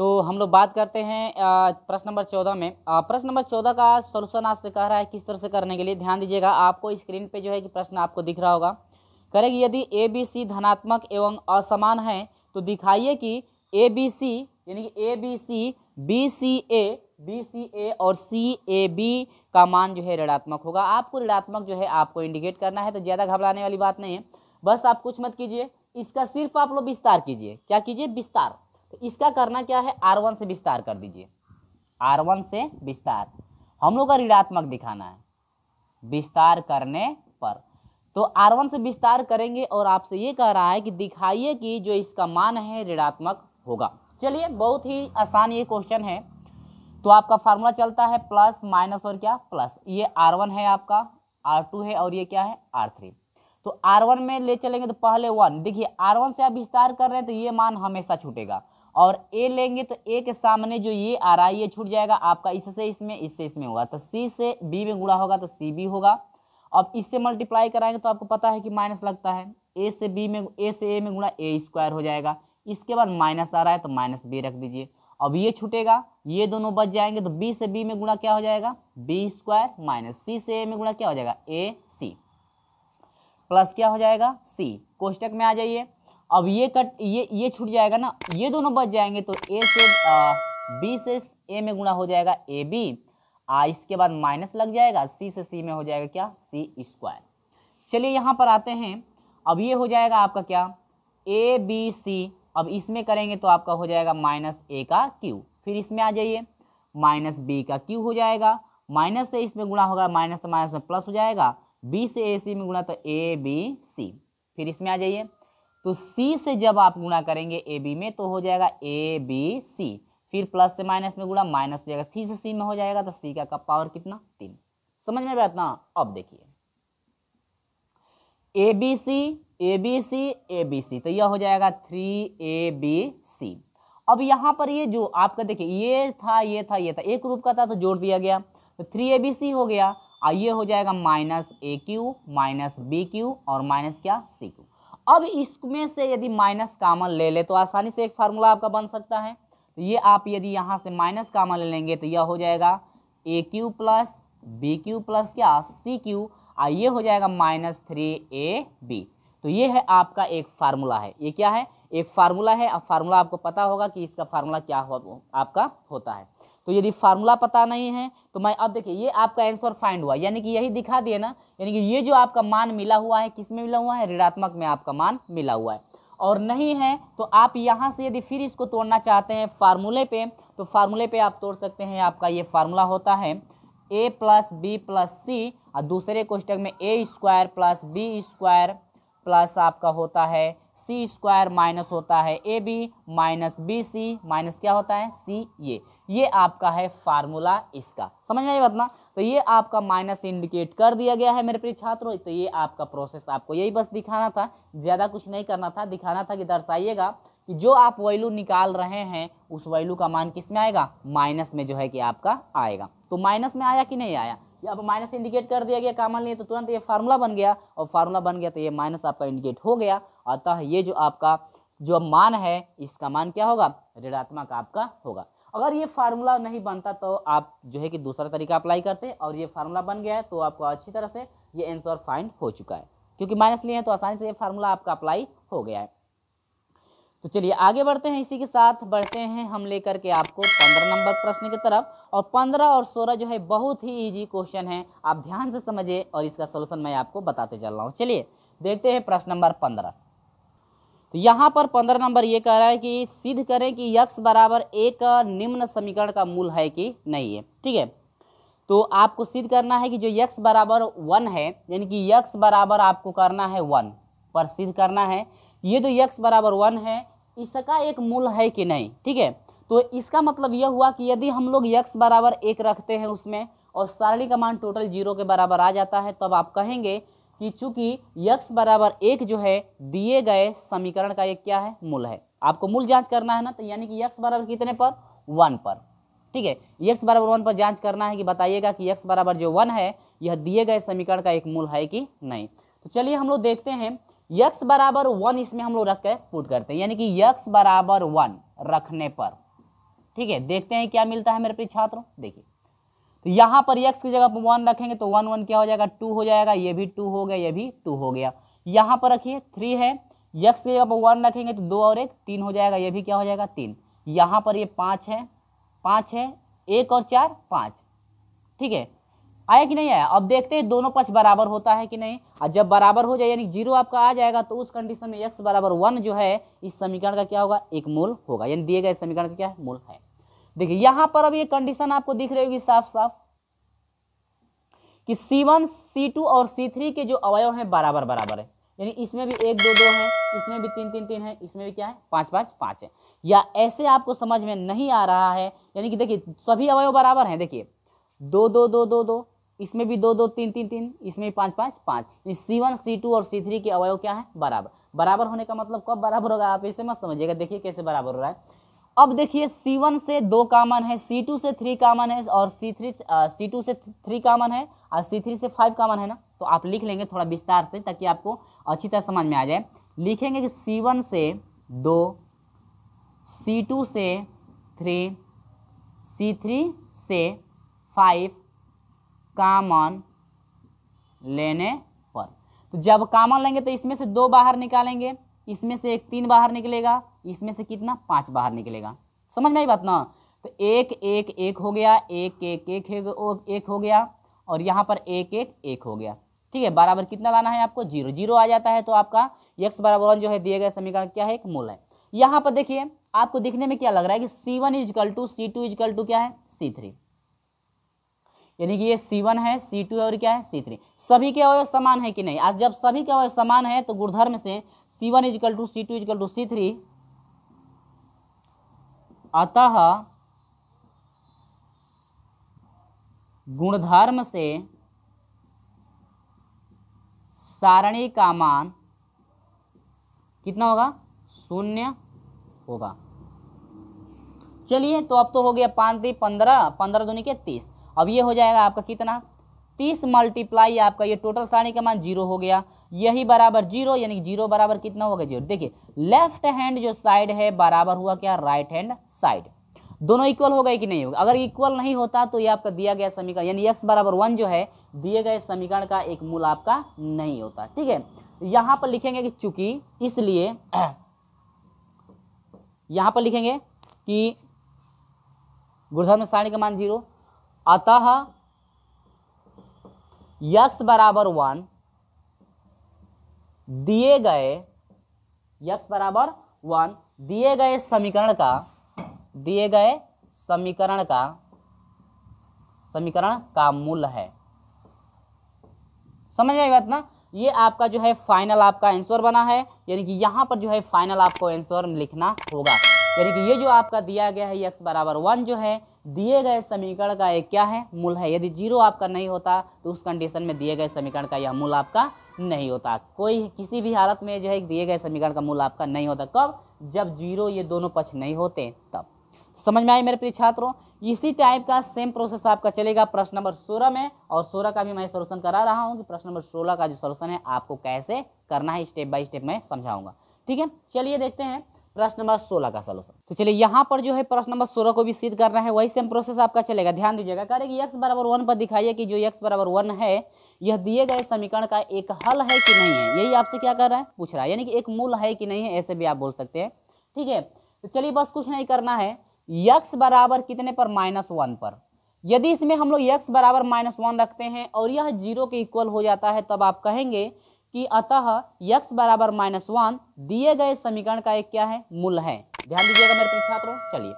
तो हम लोग बात करते हैं प्रश्न नंबर चौदह में प्रश्न नंबर चौदह का सोल्यूशन आपसे कह रहा है किस तरह से करने के लिए ध्यान दीजिएगा आपको स्क्रीन पे जो है कि प्रश्न आपको दिख रहा होगा करेगी यदि ए बी सी धनात्मक एवं असमान है तो दिखाइए कि ए बी सी यानी कि a b c b c a b c a और सी ए बी का मान जो है ऋणात्मक होगा आपको ऋणात्मक जो है आपको इंडिकेट करना है तो ज़्यादा घबराने वाली बात नहीं है बस आप कुछ मत कीजिए इसका सिर्फ आप लोग विस्तार कीजिए क्या कीजिए विस्तार तो इसका करना क्या है आर वन से विस्तार कर दीजिए आर वन से विस्तार हम लोग का ऋणात्मक दिखाना है विस्तार करने पर तो आर वन से विस्तार करेंगे और आपसे ये कह रहा है कि दिखाइए कि जो इसका मान है ऋणात्मक होगा चलिए बहुत ही आसान ये क्वेश्चन है तो आपका फार्मूला चलता है प्लस माइनस और क्या प्लस ये आर वन है आपका आर टू है और ये क्या है आर थ्री तो आर वन में ले चलेंगे तो पहले वन देखिए आर वन से आप विस्तार कर रहे हैं तो ये मान हमेशा छूटेगा और ए लेंगे तो ए के सामने जो ये आ रहा है ये छूट जाएगा आपका इससे इसमें इससे इसमें होगा तो सी से बी में गुड़ा होगा तो सी बी होगा अब इससे मल्टीप्लाई कराएंगे तो आपको पता है कि माइनस लगता है ए से बी में ए से ए में गुड़ा ए स्क्वायर हो जाएगा इसके बाद माइनस आ रहा है तो माइनस बी रख दीजिए अब ये छूटेगा ये दोनों बच जाएंगे तो बी से बी में गुणा क्या हो जाएगा बी स्क्वायर माइनस सी से ए में गुणा क्या हो जाएगा ए सी प्लस क्या हो जाएगा सी कोष्टक में आ जाइए अब ये कट ये ये छूट जाएगा ना ये दोनों बच जाएंगे तो ए से बी से ए में गुणा हो जाएगा ए बी आ इसके बाद माइनस लग जाएगा सी से सी में हो जाएगा क्या सी स्क्वायर चलिए यहाँ पर आते हैं अब ये हो जाएगा आपका क्या ए बी सी अब इसमें करेंगे तो आपका हो जाएगा माइनस ए का क्यू फिर इसमें आ जाइए माइनस बी का क्यू हो जाएगा माइनस से इसमें गुणा होगा माइनस से माइनस में प्लस हो जाएगा बी से ए सी में गुणा तो ए बी सी फिर इसमें आ जाइए तो सी से जब आप गुणा करेंगे ए बी में तो हो जाएगा ए बी सी फिर प्लस से माइनस में गुणा माइनस हो जाएगा सी से सी में हो जाएगा तो सी का पावर कितना तीन समझ में बैठना अब देखिए a b c a b c a b c तो यह हो जाएगा थ्री ए बी सी अब यहां पर ये जो आपका देखिए ये था ये था ये था एक रूप का था तो जोड़ दिया गया तो थ्री ए बी सी हो गया और ये हो जाएगा minus a q minus b q और माइनस क्या सी क्यू अब इसमें से यदि माइनस कामन ले ले तो आसानी से एक फार्मूला आपका बन सकता है तो ये आप यदि यहाँ से माइनस कामन ले लेंगे तो यह हो जाएगा a q plus b q plus क्या सी क्यू और ये हो जाएगा माइनस थ्री ए बी तो ये है आपका एक फार्मूला है ये क्या है एक फार्मूला है अब फार्मूला आपको पता होगा कि इसका फार्मूला क्या हो आपका होता है तो यदि फार्मूला पता नहीं है तो मैं अब देखिए ये आपका आंसर फाइंड हुआ यानी कि यही दिखा दिए ना यानी कि ये जो आपका मान मिला हुआ है किस में मिला हुआ है ऋणात्मक में आपका मान मिला हुआ है और नहीं है तो आप यहाँ से यदि फिर इसको तोड़ना चाहते हैं फार्मूले पे तो फार्मूले पे आप तोड़ सकते हैं आपका ये फार्मूला होता है a plus B plus c और दूसरे क्वेश्चन में a square plus b square plus आपका होता है सी स्क्वायर माइनस होता है a b minus b c minus क्या होता है सी ए ये आपका है फार्मूला इसका समझ में आई बतना तो ये आपका माइनस इंडिकेट कर दिया गया है मेरे प्रिय छात्रों तो ये आपका प्रोसेस आपको यही बस दिखाना था ज़्यादा कुछ नहीं करना था दिखाना था कि दर्शाइएगा कि जो आप वैल्यू निकाल रहे हैं उस वैल्यू का मान किस में आएगा माइनस में जो है कि आपका आएगा तो माइनस में आया कि नहीं आया ये अब माइनस इंडिकेट कर दिया गया कामन नहीं तो तुरंत ये फार्मूला बन गया और फार्मूला बन गया तो ये माइनस आपका इंडिकेट हो गया अतः ये जो आपका जो मान है इसका मान क्या होगा ऋणात्मक आपका होगा अगर ये फार्मूला नहीं बनता तो आप जो है कि दूसरा तरीका अप्लाई करते हैं और ये फार्मूला बन गया है तो आपको अच्छी तरह से ये आंसर फाइंड हो चुका है क्योंकि माइनस लिए हैं तो आसानी से ये फार्मूला आपका अप्लाई हो गया है तो चलिए आगे बढ़ते हैं इसी के साथ बढ़ते हैं हम लेकर के आपको पंद्रह नंबर प्रश्न की तरफ और पंद्रह और सोलह जो है बहुत ही ईजी क्वेश्चन है आप ध्यान से समझिए और इसका सोल्यूशन मैं आपको बताते चल रहा हूँ चलिए देखते हैं प्रश्न नंबर पंद्रह तो यहाँ पर पंद्रह नंबर ये कह रहा है कि सिद्ध करें कि यक्स बराबर एक निम्न समीकरण का मूल है कि नहीं है ठीक है तो आपको सिद्ध करना है कि जो यक्स बराबर वन है यानी कि यक्स बराबर आपको करना है वन पर सिद्ध करना है ये जो यक्स बराबर वन है इसका एक मूल है कि नहीं ठीक है तो इसका मतलब यह हुआ कि यदि हम लोग यक्स बराबर एक रखते हैं उसमें और सारणी का मान टोटल जीरो के बराबर आ जाता है तब आप कहेंगे कि चूंकि यक्स बराबर एक जो है दिए गए समीकरण का ये क्या है मूल है आपको मूल जांच करना है ना तो यानी कि यक्स बराबर कितने पर वन पर ठीक है यक्स बराबर वन पर जांच करना है कि बताइएगा कि यक्स बराबर जो वन है यह दिए गए समीकरण का एक मूल है कि नहीं तो चलिए हम लोग देखते हैं यक्स बराबर वन इसमें हम लोग रख कर पुट करते हैं यानी कि यक्स बराबर वन रखने पर ठीक है देखते हैं क्या मिलता है मेरे प्रिय छात्रों देखिए तो यहाँ पर एक्स की जगह पर वन रखेंगे तो वन वन क्या हो जाएगा टू हो जाएगा ये भी टू हो गया ये भी टू हो गया यहाँ पर रखिए थ्री है यक्स की जगह पर वन रखेंगे तो दो और एक तीन हो जाएगा ये भी क्या हो जाएगा तीन यहाँ पर ये पाँच है पाँच है एक और चार पाँच ठीक है आया कि नहीं आया अब देखते हैं दोनों पक्ष बराबर होता है कि नहीं और जब बराबर हो जाए यानी जीरो आपका आ जाएगा तो उस कंडीशन में एक्स बराबर वन जो है इस समीकरण का क्या होगा एक मूल होगा यानी दिए गए समीकरण का क्या है मूल है देखिए यहां पर अब ये कंडीशन आपको दिख रही होगी साफ साफ कि C1, C2 और C3 के जो अवयव हैं बराबर बराबर है यानी इसमें भी एक दो दो है इसमें भी तीन तीन तीन है इसमें भी क्या है पांच पांच पांच है या ऐसे आपको समझ में नहीं आ रहा है यानी कि देखिए सभी अवयव बराबर हैं देखिए दो दो दो दो दो इसमें भी दो दो तीन तीन तीन इसमें भी पांच पांच पांच सी वन सी टू और सी थ्री के अवयव क्या है बराबर बराबर होने का मतलब कब बराबर होगा आप इसे मत समझिएगा देखिए कैसे बराबर हो रहा है अब देखिए C1 से दो कामन है C2 से थ्री कामन है और C3 सी टू से थ्री कामन है और C3 से फाइव कामन है ना तो आप लिख लेंगे थोड़ा विस्तार से ताकि आपको अच्छी तरह समझ में आ जाए लिखेंगे कि C1 से दो C2 से थ्री C3 से फाइव कामन लेने पर तो जब कामन लेंगे तो इसमें से दो बाहर निकालेंगे इसमें से एक तीन बाहर निकलेगा इसमें से कितना पाँच बाहर निकलेगा समझ में आई बात ना तो एक एक एक हो गया एक एक एक एक हो गया और यहाँ पर एक एक एक हो गया ठीक है बराबर कितना लाना है आपको जीरो जीरो आ जाता है तो आपका यक्स बराबर जो है दिए गए समीकरण क्या है एक मूल है यहाँ पर देखिए आपको दिखने में क्या लग रहा है कि c one equal to c two equal to क्या है सी थ्री यानी कि ये सी वन है सी टू है और क्या है सी थ्री सभी के अवयव समान है कि नहीं आज जब सभी के अवयव समान है तो गुणधर्म से c one equal to c two equal to c three अतः गुणधर्म से सारणी का मान कितना होगा शून्य होगा चलिए तो अब तो हो गया पाँच दी पंद्रह पंद्रह दुनिया के तीस अब ये हो जाएगा आपका कितना तीस मल्टीप्लाई आपका ये टोटल सारणी का मान जीरो हो गया यही बराबर जीरो यानी कि जीरो बराबर कितना होगा जीरो देखिए लेफ्ट हैंड जो साइड है बराबर हुआ क्या राइट हैंड साइड दोनों इक्वल हो गए कि नहीं होगा अगर इक्वल नहीं होता तो ये आपका दिया गया समीकरण यानी एक्स बराबर वन जो है दिए गए समीकरण का एक मूल आपका नहीं होता ठीक है यहां पर लिखेंगे कि चूंकि इसलिए यहां पर लिखेंगे कि गुरुधर्म सारणी का मान जीरो अतः यक्स बराबर वन दिए गए यक्स बराबर वन दिए गए समीकरण का दिए गए समीकरण का समीकरण का मूल है समझ में आई बात ना ये आपका जो है फाइनल आपका आंसर बना है यानी कि यहाँ पर जो है फाइनल आपको आंसर लिखना होगा यानी कि ये जो आपका दिया गया है यक्स बराबर वन जो है दिए गए समीकरण का यह क्या है मूल है यदि जीरो आपका नहीं होता तो उस कंडीशन में दिए गए समीकरण का यह मूल आपका नहीं होता कोई किसी भी हालत में जो है दिए गए समीकरण का मूल आपका नहीं होता कब जब जीरो ये दोनों पक्ष नहीं होते तब समझ में आए मेरे प्रिय छात्रों इसी टाइप का सेम प्रोसेस आपका चलेगा प्रश्न नंबर सोलह में और सोलह का भी मैं सोल्यूशन करा रहा हूँ कि प्रश्न नंबर सोलह का जो सोल्यूशन है आपको कैसे करना है स्टेप बाय स्टेप मैं समझाऊंगा ठीक है चलिए देखते हैं प्रश्न नंबर सोलह का सोलूशन तो चलिए यहाँ पर जो है प्रश्न नंबर सोलह को भी सिद्ध करना है वही सेम प्रोसेस आपका चलेगा ध्यान दीजिएगा कह रहे कि यक्स बराबर वन पर दिखाइए कि जो यक्स बराबर वन है यह दिए गए समीकरण का एक हल है कि नहीं है यही आपसे क्या कर रहा है पूछ रहा है यानी कि एक मूल है कि नहीं है ऐसे भी आप बोल सकते हैं ठीक है तो चलिए बस कुछ नहीं करना है यक्स बराबर कितने पर माइनस वन पर यदि इसमें हम लोग यक्स बराबर माइनस वन रखते हैं और यह जीरो के इक्वल हो जाता है तब आप कहेंगे कि अतः यक्स बराबर माइनस वन दिए गए समीकरण का एक क्या है मूल है ध्यान दीजिएगा मेरे प्रिय छात्रों चलिए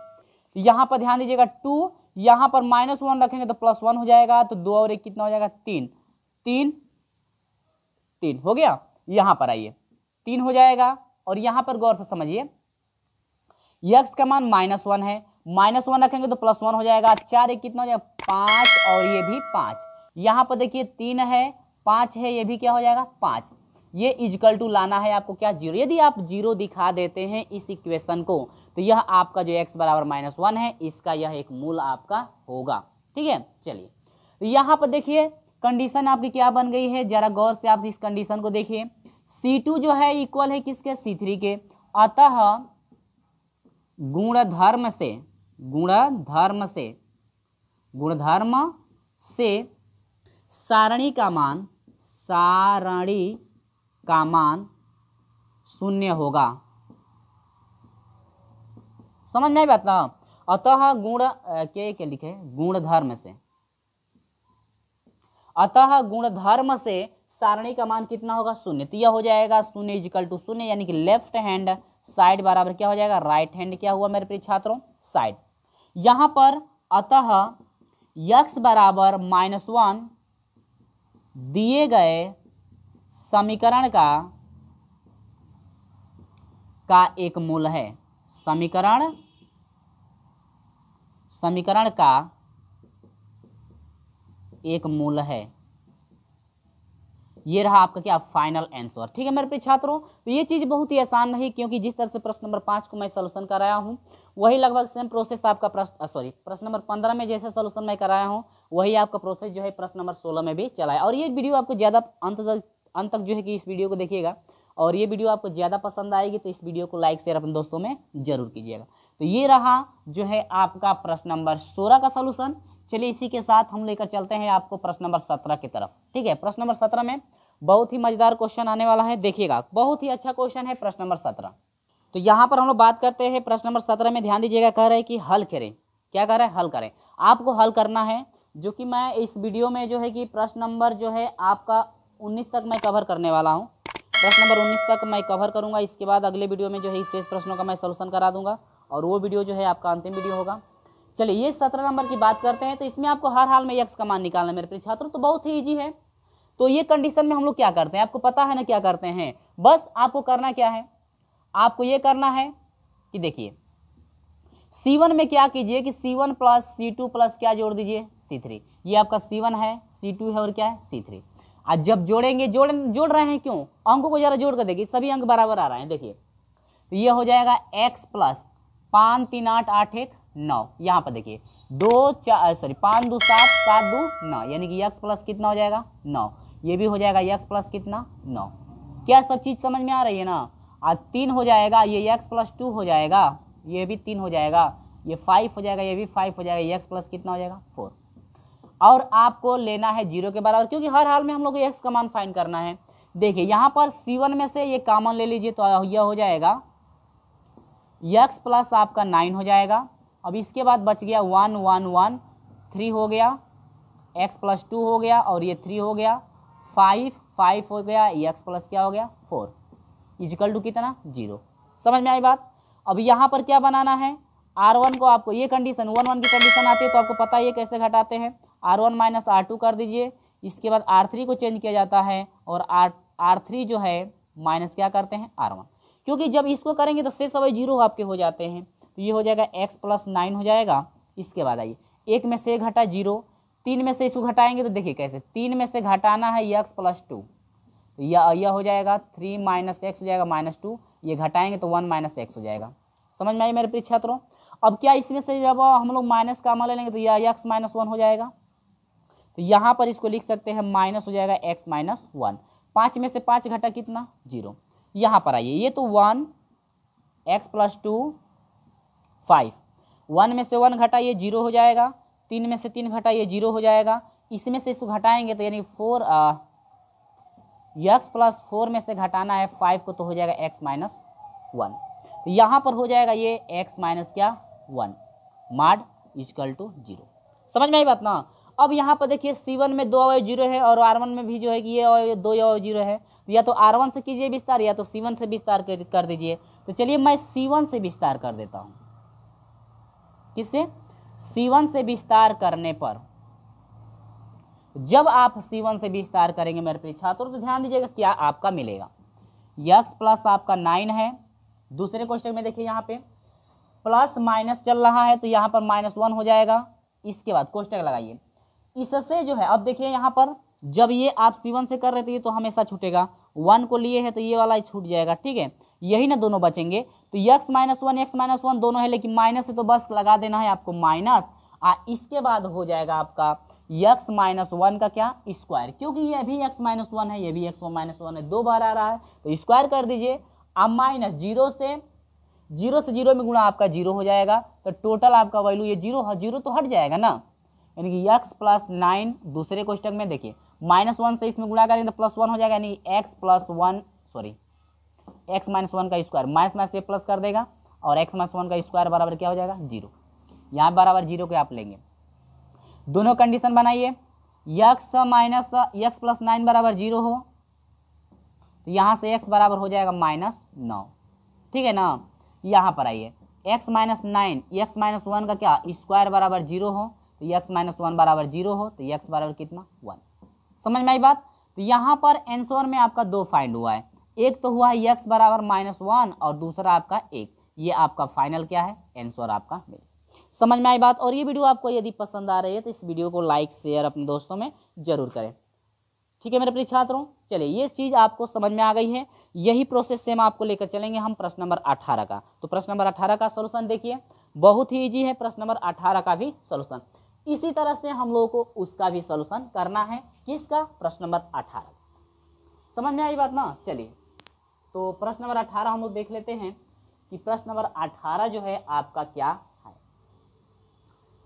तो यहाँ पर ध्यान दीजिएगा टू यहाँ पर माइनस वन रखेंगे तो प्लस वन हो जाएगा तो दो और एक कितना हो जाएगा तीन तीन तीन हो गया यहाँ पर आइए तीन हो जाएगा और यहाँ पर गौर से समझिए यक्स का मान माइनस वन है माइनस वन रखेंगे तो प्लस वन हो जाएगा चार एक कितना हो जाएगा पांच और ये भी पांच यहाँ पर देखिए तीन है पाँच है ये भी क्या हो जाएगा पाँच ये इजकल टू लाना है आपको क्या जीरो यदि आप जीरो दिखा देते हैं इस इक्वेशन को तो यह आपका जो एक्स बराबर माइनस वन है इसका यह एक मूल आपका होगा ठीक है चलिए तो यहाँ पर देखिए कंडीशन आपकी क्या बन गई है जरा गौर से आप इस कंडीशन को देखिए सी टू जो है इक्वल है किसके सी थ्री के अतः गुणधर्म से गुणधर्म से गुणधर्म से सारणी का मान सारणी का मान शून्य होगा समझ नहीं पाता अतः गुण के के लिखे गुण धर्म से अतः गुण धर्म से सारणी का मान कितना होगा शून्य तो यह हो जाएगा शून्य इजिकल टू शून्य यानी कि लेफ्ट हैंड साइड बराबर क्या हो जाएगा राइट हैंड क्या हुआ मेरे प्रिय छात्रों साइड यहां पर अतः यक्स बराबर माइनस वन दिए गए समीकरण का का एक मूल है समीकरण समीकरण का एक मूल है ये रहा आपका क्या फाइनल आंसर ठीक है मेरे प्रिय छात्रों तो ये चीज़ बहुत ही आसान रही क्योंकि जिस तरह से प्रश्न नंबर पांच को मैं सोल्यूशन कराया हूं वही लगभग सेम प्रोसेस आपका प्रश्न सॉरी प्रश्न नंबर पंद्रह में जैसे सोल्यूशन मैं कराया हूँ वही आपका प्रोसेस जो है प्रश्न नंबर सोलह में भी चला है और ये वीडियो आपको ज़्यादा अंत तक अंत तक जो है कि इस वीडियो को देखिएगा और ये वीडियो आपको ज़्यादा पसंद आएगी तो इस वीडियो को लाइक शेयर अपने दोस्तों में जरूर कीजिएगा तो ये रहा जो है आपका प्रश्न नंबर सोलह का सोल्यूशन चलिए इसी के साथ हम लेकर चलते हैं आपको प्रश्न नंबर सत्रह की तरफ ठीक है प्रश्न नंबर सत्रह में बहुत ही मजेदार क्वेश्चन आने वाला है देखिएगा बहुत ही अच्छा क्वेश्चन है प्रश्न नंबर सत्रह तो यहाँ पर हम लोग बात करते हैं प्रश्न नंबर सत्रह में ध्यान दीजिएगा कह रहे हैं कि हल करें क्या कह रहे हैं हल करें आपको हल करना है जो कि मैं इस वीडियो में जो है कि प्रश्न नंबर जो है आपका उन्नीस तक मैं कवर करने वाला हूँ प्रश्न नंबर उन्नीस तक मैं कवर करूँगा इसके बाद अगले वीडियो में जो है शेष प्रश्नों का मैं सोल्यूशन करा दूंगा और वो वीडियो जो है आपका अंतिम वीडियो होगा चलिए ये सत्रह नंबर की बात करते हैं तो इसमें आपको हर हाल में यक्स का मान निकालना मेरे प्रिय छात्रों तो बहुत ही ईजी है तो ये कंडीशन में हम लोग क्या करते हैं आपको पता है ना क्या करते हैं बस आपको करना क्या है आपको ये करना है कि देखिए C1 में क्या कीजिए कि C1 one plus c two plus क्या जोड़ दीजिए C3 ये आपका C1 है C2 है और क्या है C3 आज जब जोड़ेंगे जोड़ जोड़ रहे हैं क्यों अंकों को जरा जोड़ कर देखिए सभी अंक बराबर आ रहे हैं देखिए तो ये हो जाएगा x प्लस पाँच तीन आठ आठ एक नौ यहाँ पर देखिए दो चार सॉरी पाँच दो सात सात दो नौ यानी कि x प्लस कितना हो जाएगा नौ ये भी हो जाएगा x प्लस कितना नौ क्या सब चीज़ समझ में आ रही है ना आज तीन हो जाएगा ये एक्स प्लस टू हो जाएगा ये भी तीन हो जाएगा ये फाइव हो जाएगा ये भी फाइव हो जाएगा ये एक्स प्लस कितना हो जाएगा फोर और आपको लेना है जीरो के बराबर क्योंकि हर हाल में हम लोग को एक्स का मान फाइन करना है देखिए यहाँ पर सी वन में से ये कामन ले लीजिए तो यह हो जाएगा यक्स प्लस आपका नाइन हो जाएगा अब इसके बाद बच गया वन वन वन थ्री हो गया एक्स प्लस टू हो गया और ये थ्री हो गया फाइव फाइव हो गया एक्स प्लस क्या हो गया फोर इजिकल टू कितना जीरो समझ में आई बात अब यहाँ पर क्या बनाना है आर वन को आपको ये कंडीशन वन वन की कंडीशन आती है तो आपको पता ही है कैसे घटाते हैं R one minus R two कर दीजिए इसके बाद आर थ्री को चेंज किया जाता है और आर आर थ्री जो है माइनस क्या करते हैं आर वन क्योंकि जब इसको करेंगे तो शेष सवाई जीरो आपके हो जाते हैं तो ये हो जाएगा एक्स प्लस नाइन हो जाएगा इसके बाद आइए एक में से घटा जीरो तीन में से इसको घटाएंगे तो देखिए कैसे तीन में से घटाना है एक्स प्लस टू या यह हो जाएगा थ्री माइनस एक्स हो जाएगा माइनस टू ये घटाएंगे तो वन माइनस एक्स हो जाएगा समझ में आई मेरे प्रिय छात्रों अब क्या इसमें से जब हम लोग माइनस का मान ले लेंगे तो यह एक्स माइनस वन हो जाएगा तो यहाँ पर इसको लिख सकते हैं माइनस हो जाएगा एक्स माइनस वन पाँच में से पाँच घटा कितना जीरो यहाँ पर आइए ये तो one x plus two five one में से वन घटा ये जीरो हो जाएगा तीन में से तीन घटा ये जीरो हो जाएगा इसमें से इसको घटाएंगे तो यानी फोर यक्स प्लस फोर में से घटाना है फाइव को तो हो जाएगा एक्स माइनस वन तो यहाँ पर हो जाएगा ये एक्स माइनस क्या one mod equal to zero समझ में आई बात ना अब यहाँ पर देखिए सी वन में दो अवय जीरो है और आर वन में भी जो है कि ये अवय दो अवय जीरो है तो या तो आर वन से कीजिए विस्तार या तो सी वन से विस्तार कर दीजिए तो चलिए मैं सी वन से विस्तार कर देता हूँ किससे सी वन से विस्तार करने पर जब आप C1 से विस्तार करेंगे मेरे प्रिय छात्र तो ध्यान दीजिएगा क्या आपका मिलेगा यक्स प्लस आपका नाइन है दूसरे क्वेश्चन में देखिए यहाँ पे प्लस माइनस चल रहा है तो यहाँ पर माइनस वन हो जाएगा इसके बाद क्वेश्चन लगाइए इससे जो है अब देखिए यहाँ पर जब ये आप सीवन से कर रहे थे तो हमेशा छूटेगा वन को लिए है तो ये वाला ही छूट जाएगा ठीक है यही ना दोनों बचेंगे तो x minus one x minus one दोनों है लेकिन माइनस से तो बस लगा देना है आपको माइनस आ इसके बाद हो जाएगा आपका यक्स माइनस वन का क्या स्क्वायर क्योंकि ये भी एक्स माइनस वन है ये भी एक्स माइनस वन है दो बार आ रहा है तो स्क्वायर कर दीजिए अब माइनस जीरो से जीरो से जीरो में गुणा आपका जीरो हो जाएगा तो टोटल आपका वैल्यू ये जीरो जीरो तो हट जाएगा ना यानी कि यक्स प्लस नाइन दूसरे क्वेश्चन में देखिए माइनस वन से इसमें गुणा करेंगे तो प्लस वन हो जाएगा यानी x plus one sorry x minus one का स्क्वायर माइनस माइनस से प्लस कर देगा और एक्स माइनस वन का स्क्वायर बराबर क्या हो जाएगा जीरो यहाँ बराबर जीरो के आप लेंगे दोनों कंडीशन बनाइए x minus x plus nine बराबर जीरो हो तो यहाँ से एक्स बराबर हो जाएगा माइनस नौ ठीक है ना यहाँ पर आइए x minus nine x minus one का क्या स्क्वायर बराबर जीरो हो तो यक्स माइनस वन बराबर जीरो हो तो यक्स बराबर कितना वन समझ में आई बात तो यहाँ पर आंसर में आपका दो फाइंड हुआ है एक तो हुआ है यक्स बराबर माइनस वन और दूसरा आपका एक ये आपका फाइनल क्या है आंसर आपका मिल समझ में आई बात और ये वीडियो आपको यदि पसंद आ रही है तो इस वीडियो को लाइक शेयर अपने दोस्तों में जरूर करें ठीक है मेरे प्रिय छात्रों चलिए ये चीज़ आपको समझ में आ गई है यही प्रोसेस सेम आपको लेकर चलेंगे हम प्रश्न नंबर अठारह का तो प्रश्न नंबर अठारह का सोल्यूशन देखिए बहुत ही ईजी है प्रश्न नंबर अठारह का भी सोल्यूशन इसी तरह से हम लोगों को उसका भी सोल्यूशन करना है किसका प्रश्न नंबर अठारह समझ में आई बात ना चलिए तो प्रश्न नंबर अठारह हम लोग देख लेते हैं कि प्रश्न नंबर अठारह जो है आपका क्या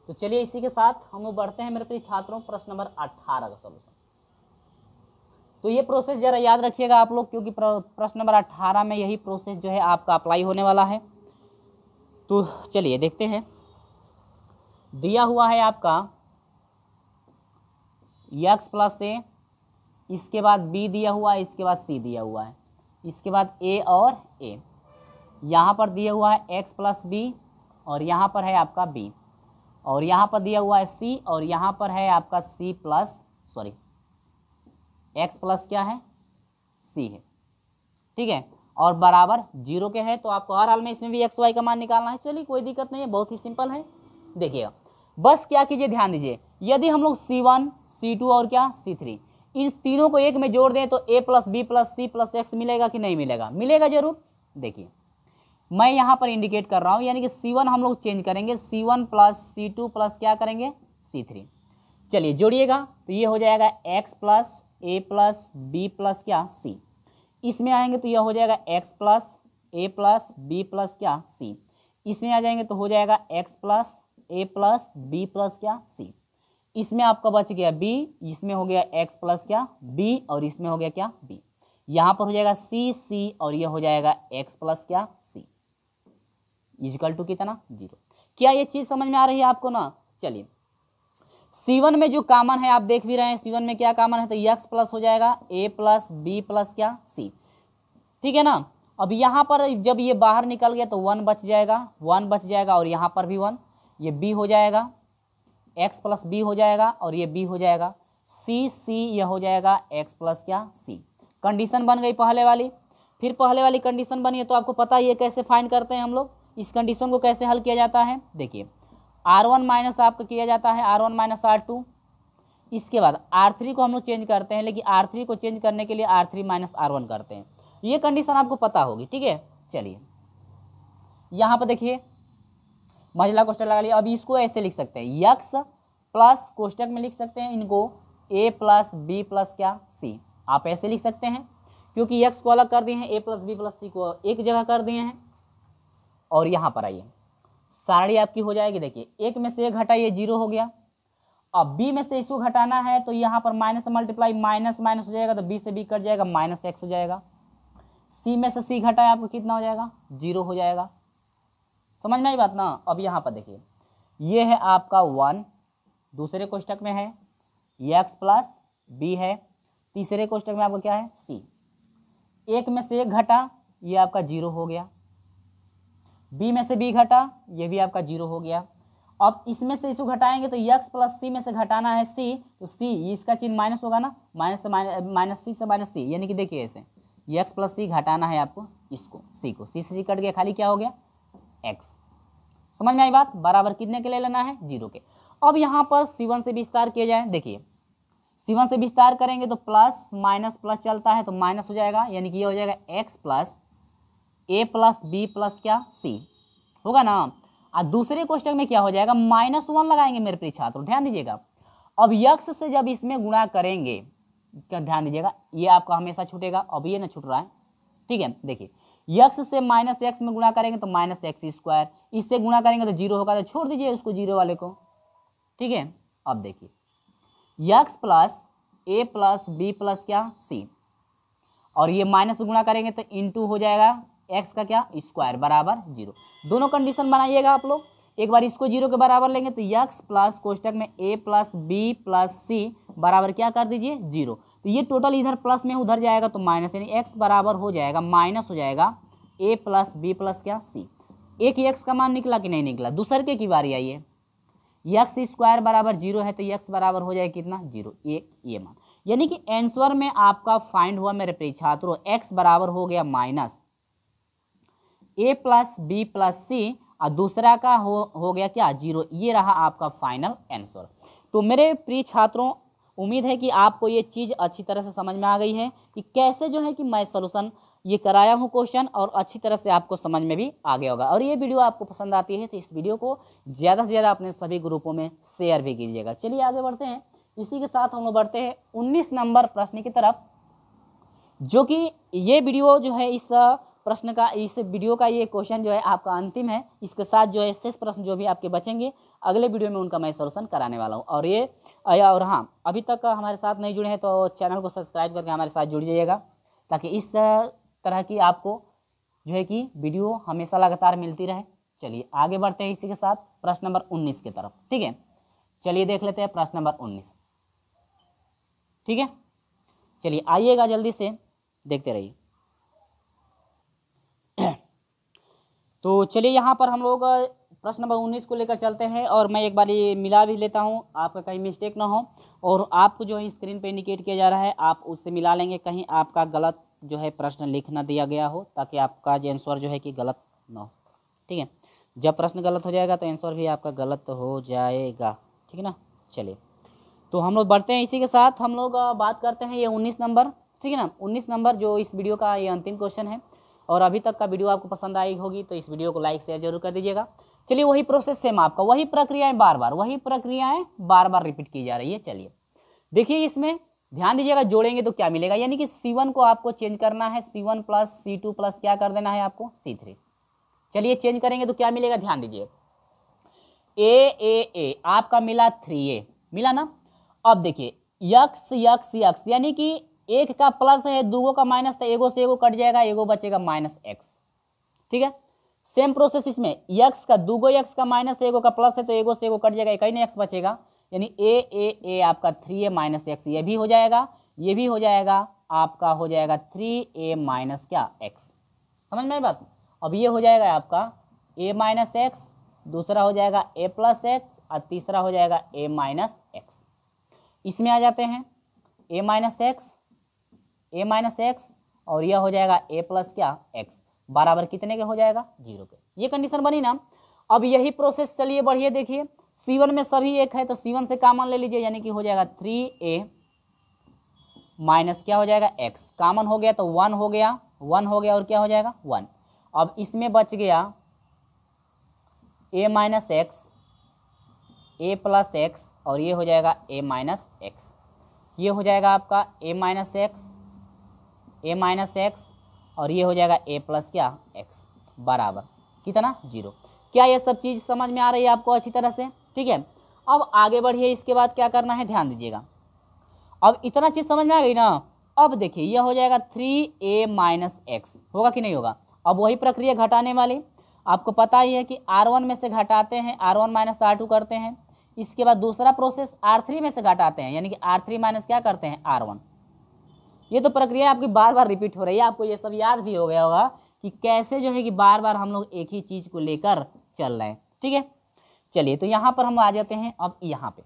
तो चलिए इसी के साथ हम लोग बढ़ते हैं मेरे प्रिय छात्रों प्रश्न नंबर अट्ठारह का सोल्यूशन तो ये प्रोसेस जरा याद रखिएगा आप लोग क्योंकि प्रश्न नंबर अट्ठारह में यही प्रोसेस जो है आपका अप्लाई होने वाला है तो चलिए देखते हैं दिया हुआ है आपका यक्स प्लस ए इसके बाद बी दिया हुआ है इसके बाद सी दिया हुआ है इसके बाद ए और ए यहाँ पर दिया हुआ है एक्स प्लस बी और यहाँ पर है आपका बी और यहाँ पर दिया हुआ है सी और यहाँ पर है आपका c plus sorry x plus क्या है सी है ठीक है और बराबर जीरो के है तो आपको हर हाल में इसमें भी एक्स वाई का मान निकालना है चलिए कोई दिक्कत नहीं है बहुत ही सिंपल है देखिएगा बस क्या कीजिए ध्यान दीजिए यदि हम लोग सी वन सी टू और क्या सी थ्री इन तीनों को एक में जोड़ दें तो a plus B plus c plus x मिलेगा कि नहीं मिलेगा मिलेगा जरूर देखिए मैं यहाँ पर इंडिकेट कर रहा हूँ यानी कि C1 हम लोग चेंज करेंगे C1 one plus c plus क्या करेंगे C3 चलिए जोड़िएगा तो ये हो जाएगा x प्लस ए प्लस बी प्लस क्या C इसमें आएंगे तो यह हो जाएगा x प्लस ए प्लस बी प्लस क्या C इसमें आ जाएंगे तो हो जाएगा x प्लस ए प्लस बी प्लस क्या C इसमें आपका बच गया b इसमें हो गया x प्लस क्या b और इसमें हो गया क्या b यहाँ पर हो जाएगा सी सी और यह हो जाएगा x प्लस क्या सी इजिकल टू कितना जीरो क्या ये चीज़ समझ में आ रही है आपको ना चलिए सीवन में जो कामन है आप देख भी रहे हैं सीवन में क्या कामन है तो यक्स प्लस हो जाएगा ए प्लस बी प्लस क्या सी ठीक है ना अब यहाँ पर जब ये बाहर निकल गया तो वन बच जाएगा वन बच जाएगा और यहाँ पर भी वन ये बी हो जाएगा एक्स प्लस बी हो जाएगा और ये बी हो जाएगा सी सी यह हो जाएगा एक्स प्लस क्या सी कंडीशन बन गई पहले वाली फिर पहले वाली कंडीशन बनी है तो आपको पता ही है कैसे फाइंड करते हैं हम लोग इस कंडीशन को कैसे हल किया जाता है देखिए आर वन माइनस आपका किया जाता है R one minus R two इसके बाद आर थ्री को हम लोग चेंज करते हैं लेकिन आर थ्री को चेंज करने के लिए R three minus R one करते हैं ये कंडीशन आपको पता होगी ठीक है चलिए यहाँ पर देखिए मझला कोष्टक लगा लिया अब इसको ऐसे लिख सकते हैं यक्स प्लस कोष्टक में लिख सकते हैं इनको ए प्लस बी प्लस क्या सी आप ऐसे लिख सकते हैं क्योंकि यक्स को अलग कर दिए हैं a plus B plus c को एक जगह कर दिए हैं और यहाँ पर आइए सारणी आपकी हो जाएगी देखिए एक में से एक घटाइए जीरो हो गया अब बी में से इसको घटाना है तो यहाँ पर माइनस मल्टीप्लाई माइनस माइनस हो जाएगा तो बी से बी कट जाएगा माइनस एक्स हो जाएगा सी में से सी घटाए आपको कितना हो जाएगा जीरो हो जाएगा समझ में आई बात ना अब यहाँ पर देखिए ये है आपका वन दूसरे कोष्टक में है ये एक्स प्लस बी है तीसरे कोष्टक में आपका क्या है सी एक में से एक घटा ये आपका जीरो हो गया बी में से बी घटा ये भी आपका जीरो हो गया अब इसमें से इसको घटाएंगे तो यक्स प्लस सी में से घटाना है सी तो सी इसका चिन्ह माइनस होगा ना माइनस से माइनस सी से माइनस सी यानी कि देखिए ऐसे यक्स प्लस सी घटाना है आपको इसको सी को सी से सी कट गया खाली क्या हो गया एक्स समझ में आई बात बराबर कितने के ले लेना है जीरो के अब यहाँ पर सीवन से विस्तार किया जाए देखिए सीवन से विस्तार करेंगे तो प्लस माइनस प्लस चलता है तो माइनस हो जाएगा यानी कि यह हो जाएगा एक्स प्लस ए प्लस बी प्लस क्या सी होगा ना और दूसरे क्वेश्चन में क्या हो जाएगा माइनस वन लगाएंगे मेरे प्रिय छात्र ध्यान दीजिएगा अब यक्ष से जब इसमें गुणा करेंगे क्या ध्यान दीजिएगा ये आपका हमेशा छूटेगा अब ये ना छूट रहा है ठीक है देखिए यक्स से माइनस एक्स में गुणा करेंगे तो माइनस एक्स स्क्वायर इससे गुणा करेंगे तो जीरो होगा तो छोड़ दीजिए उसको जीरो वाले को ठीक है अब देखिए यक्स प्लस ए प्लस बी प्लस क्या सी और ये माइनस गुणा करेंगे तो इंटू हो जाएगा एक्स का क्या स्क्वायर बराबर जीरो दोनों कंडीशन बनाइएगा आप लोग एक बार इसको जीरो के बराबर लेंगे तो यक्स प्लस कोष्टक में a plus B plus c बराबर क्या कर दीजिए जीरो तो ये टोटल इधर प्लस में उधर जाएगा तो माइनस यानी एक्स बराबर हो जाएगा माइनस हो जाएगा ए प्लस बी प्लस क्या सी एक यक्स का मान निकला कि नहीं निकला दूसर के की बारी आइए यक्स स्क्वायर बराबर जीरो है तो यक्स बराबर हो जाएगा कितना जीरो एक ये मान यानी कि आंसर में आपका फाइंड हुआ मेरे प्रिय छात्रों एक्स बराबर हो गया minus a plus B plus c और दूसरा का हो हो गया क्या जीरो ये रहा आपका फाइनल आंसर तो मेरे प्रिय छात्रों उम्मीद है कि आपको ये चीज़ अच्छी तरह से समझ में आ गई है कि कैसे जो है कि मैं सोलूसन ये कराया हूँ क्वेश्चन और अच्छी तरह से आपको समझ में भी आ गया होगा और ये वीडियो आपको पसंद आती है तो इस वीडियो को ज़्यादा से ज़्यादा अपने सभी ग्रुपों में शेयर भी कीजिएगा चलिए आगे बढ़ते हैं इसी के साथ हम लोग बढ़ते हैं उन्नीस नंबर प्रश्न की तरफ जो कि ये वीडियो जो है इस प्रश्न का इस वीडियो का ये क्वेश्चन जो है आपका अंतिम है इसके साथ जो है शेष प्रश्न जो भी आपके बचेंगे अगले वीडियो में उनका मैं सोल्यूशन कराने वाला हूँ और ये और हाँ अभी तक हमारे साथ नहीं जुड़े हैं तो चैनल को सब्सक्राइब करके हमारे साथ जुड़ जाइएगा ताकि इस तरह की आपको जो है कि वीडियो हमेशा लगातार मिलती रहे चलिए आगे बढ़ते हैं इसी के साथ प्रश्न नंबर उन्नीस की तरफ ठीक है चलिए देख लेते हैं प्रश्न नंबर उन्नीस ठीक है चलिए आइएगा जल्दी से देखते रहिए तो चलिए यहाँ पर हम लोग प्रश्न नंबर उन्नीस को लेकर चलते हैं और मैं एक बार ये मिला भी लेता हूँ आपका कहीं मिस्टेक ना हो और आपको जो है स्क्रीन पे इंडिकेट किया जा रहा है आप उससे मिला लेंगे कहीं आपका गलत जो है प्रश्न लिखना दिया गया हो ताकि आपका जो आंसर जो है कि गलत ना हो ठीक है जब प्रश्न गलत हो जाएगा तो आंसर भी आपका गलत हो जाएगा ठीक है ना चलिए तो हम लोग बढ़ते हैं इसी के साथ हम लोग बात करते हैं ये उन्नीस नंबर ठीक है ना उन्नीस नंबर जो इस वीडियो का ये अंतिम क्वेश्चन है और अभी तक का वीडियो आपको पसंद आई होगी तो इस वीडियो को लाइक शेयर जरूर कर दीजिएगा चलिए वही प्रोसेस सेम आपका वही प्रक्रियाएं बार बार वही प्रक्रियाएं बार बार रिपीट की जा रही है चलिए देखिए इसमें ध्यान दीजिएगा जोड़ेंगे तो क्या मिलेगा यानी कि C1 को आपको चेंज करना है C1 plus c two plus क्या कर देना है आपको C3 चलिए चेंज करेंगे तो क्या मिलेगा ध्यान दीजिए ए ए ए आपका मिला थ्री ए मिला ना अब देखिए यक्स यक्स यक्स यानी कि एक का प्लस है दूगो का माइनस तो एगो से एगो कट जाएगा एगो बचेगा माइनस एक्स ठीक है सेम प्रोसेस इसमें यक्स का दूगो यक्स का माइनस एगो का प्लस है तो एगो से एगो कट जाएगा इकाई नहीं एक्स बचेगा यानी ए ए ए आपका थ्री ए माइनस एक्स ये भी हो जाएगा ये भी हो जाएगा आपका हो जाएगा थ्री ए माइनस क्या एक्स समझ में बात अब ये हो जाएगा आपका ए माइनस एक्स दूसरा हो जाएगा ए प्लस एक्स और तीसरा हो जाएगा ए माइनस एक्स इसमें आ जाते हैं a minus x a minus x और यह हो जाएगा ए प्लस क्या एक्स बराबर कितने के हो जाएगा जीरो के ये कंडीशन बनी ना अब यही प्रोसेस चलिए बढ़िए देखिए सीवन में सभी एक है तो सीवन से कामन ले लीजिए यानी कि हो जाएगा थ्री ए माइनस क्या हो जाएगा एक्स कामन हो गया तो वन हो गया वन हो गया और क्या हो जाएगा वन अब इसमें बच गया a minus x a plus x और ये हो जाएगा ए माइनस एक्स ये हो जाएगा आपका a minus x a minus x और ये हो जाएगा ए प्लस क्या एक्स बराबर कितना जीरो क्या ये सब चीज़ समझ में आ रही है आपको अच्छी तरह से ठीक है अब आगे बढ़िए इसके बाद क्या करना है ध्यान दीजिएगा अब इतना चीज़ समझ में आ गई ना अब देखिए यह हो जाएगा थ्री ए माइनस एक्स होगा कि नहीं होगा अब वही प्रक्रिया घटाने वाली आपको पता ही है कि आर वन में से घटाते हैं R one minus R two करते हैं इसके बाद दूसरा प्रोसेस आर थ्री में से घटाते हैं यानी कि आर थ्री माइनस क्या करते हैं आर वन ये तो प्रक्रिया आपकी बार बार रिपीट हो रही है आपको ये सब याद भी हो गया होगा कि कैसे जो है कि बार बार हम लोग एक ही चीज़ को लेकर चल रहे हैं ठीक है चलिए तो यहाँ पर हम आ जाते हैं अब यहाँ पे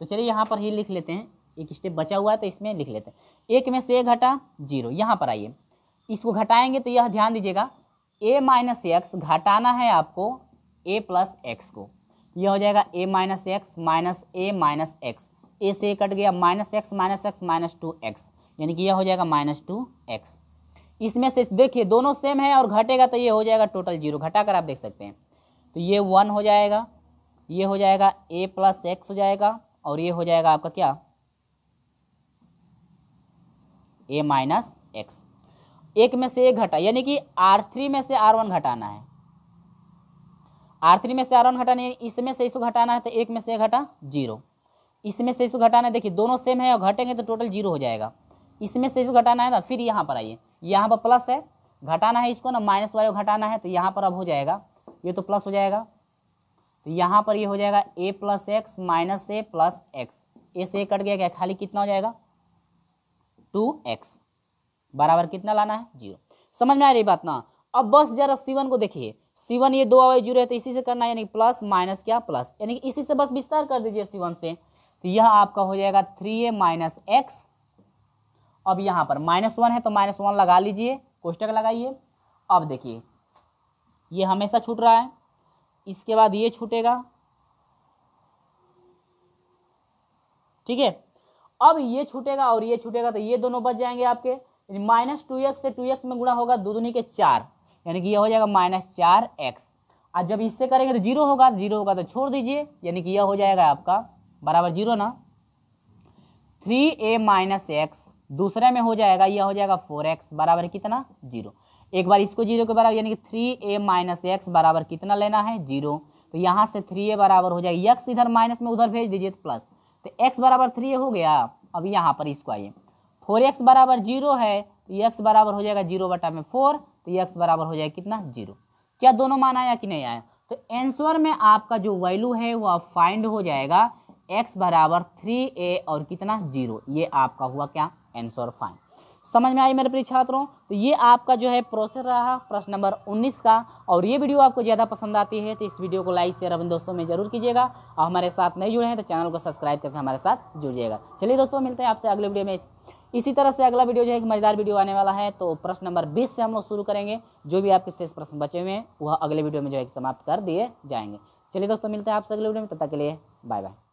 तो चलिए यहाँ पर ही लिख लेते हैं एक स्टेप बचा हुआ है तो इसमें लिख लेते हैं एक में से घटा जीरो यहाँ पर आइए इसको घटाएंगे तो यह ध्यान दीजिएगा ए माइनस एक्स घटाना है आपको ए प्लस एक्स को यह हो जाएगा a minus x minus a minus x a तो से कट गया minus x minus x minus two x यानी कि यह हो जाएगा माइनस टू एक्स इसमें से देखिए दोनों सेम है और घटेगा तो ये हो जाएगा टोटल जीरो घटा कर आप देख सकते हैं तो ये वन हो जाएगा ये हो जाएगा ए प्लस एक्स हो जाएगा और ये हो जाएगा आपका क्या ए माइनस एक्स एक में से एक घटा यानी कि आर थ्री में से आर वन घटाना है आर थ्री में से आर वन घटाना इसमें से इसको घटाना है तो एक में से घटा जीरो इसमें से इसको घटाना है देखिए दोनों सेम है और घटेंगे तो टोटल जीरो हो जाएगा इसमें से इसको घटाना है ना फिर यहाँ पर आइए यहाँ पर प्लस है घटाना है इसको ना माइनस वाले घटाना है तो यहाँ पर अब हो जाएगा ये तो प्लस हो जाएगा तो यहाँ पर ये हो जाएगा a plus x minus a plus x a से कट गया क्या खाली कितना हो जाएगा टू एक्स बराबर कितना लाना है जीरो समझ में आ रही बात ना अब बस जरा सीवन को देखिए सीवन ये दो आवाज जीरो है तो इसी से करना है यानी प्लस माइनस क्या प्लस यानी कि इसी से बस विस्तार कर दीजिए सीवन से तो यह आपका हो जाएगा थ्री ए माइनस एक्स अब यहाँ पर माइनस वन है तो माइनस वन लगा लीजिए कोष्टक लगाइए अब देखिए ये हमेशा छूट रहा है इसके बाद ये छूटेगा ठीक है अब ये छूटेगा और ये छूटेगा तो ये दोनों बच जाएंगे आपके माइनस टू एक्स से टू एक्स में गुणा होगा दो दूनी के चार यानी कि यह हो जाएगा माइनस चार एक्स और जब इससे करेंगे तो जीरो होगा जीरो तो होगा तो छोड़ दीजिए यानी कि यह हो जाएगा आपका बराबर जीरो ना थ्री ए माइनस एक्स दूसरे में हो जाएगा यह हो जाएगा फोर एक्स बराबर कितना जीरो एक बार इसको जीरो के बराबर यानी कि थ्री ए माइनस एक्स बराबर कितना लेना है जीरो तो यहाँ से थ्री ए बराबर हो जाएगा यक्स इधर माइनस में उधर भेज दीजिए तो प्लस तो एक्स बराबर थ्री हो गया अब यहाँ पर इसको आइए फोर एक्स बराबर जीरो है तो एक्स बराबर हो जाएगा जीरो बटा में फोर तो एक्स बराबर हो जाएगा कितना जीरो क्या दोनों मान आया कि नहीं आया तो एंसर में आपका जो वैल्यू है वह फाइंड हो जाएगा एक्स बराबर थ्री ए और कितना जीरो ये आपका हुआ क्या आंसर फाइन समझ में आई मेरे प्रिय छात्रों तो ये आपका जो है प्रोसेस रहा प्रश्न नंबर 19 का और ये वीडियो आपको ज़्यादा पसंद आती है तो इस वीडियो को लाइक शेयर अपने दोस्तों में जरूर कीजिएगा और हमारे साथ नहीं जुड़े हैं तो चैनल को सब्सक्राइब करके हमारे साथ जुड़िएगा चलिए दोस्तों मिलते हैं आपसे अगले वीडियो में इसी तरह से अगला वीडियो जो है एक मज़ेदार वीडियो आने वाला है तो प्रश्न नंबर बीस से हम लोग शुरू करेंगे जो भी आपके शेष प्रश्न बचे हुए हैं वह अगले वीडियो में जो है समाप्त कर दिए जाएंगे चलिए दोस्तों मिलते हैं आपसे अगले वीडियो में तब तक के लिए बाय बाय